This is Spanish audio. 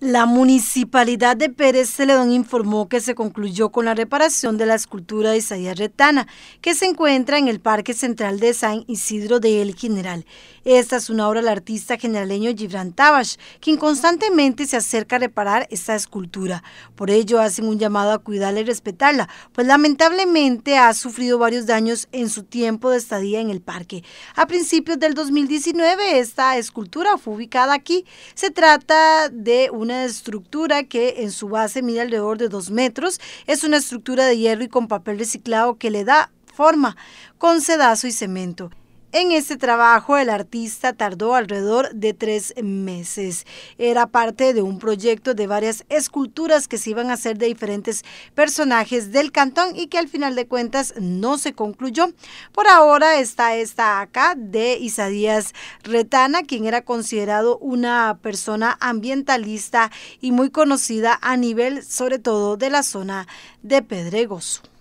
La municipalidad de Pérez Celedón informó que se concluyó con la reparación de la escultura de Isaías Retana, que se encuentra en el Parque Central de San Isidro de El General. Esta es una obra del artista generaleño Gibran Tabash, quien constantemente se acerca a reparar esta escultura. Por ello hacen un llamado a cuidarla y respetarla, pues lamentablemente ha sufrido varios daños en su tiempo de estadía en el parque. A principios del 2019 esta escultura fue ubicada aquí. Se trata de una una estructura que en su base mide alrededor de 2 metros. Es una estructura de hierro y con papel reciclado que le da forma con sedazo y cemento. En este trabajo el artista tardó alrededor de tres meses. Era parte de un proyecto de varias esculturas que se iban a hacer de diferentes personajes del cantón y que al final de cuentas no se concluyó. Por ahora está esta acá de Isadías Retana, quien era considerado una persona ambientalista y muy conocida a nivel sobre todo de la zona de Pedregoso.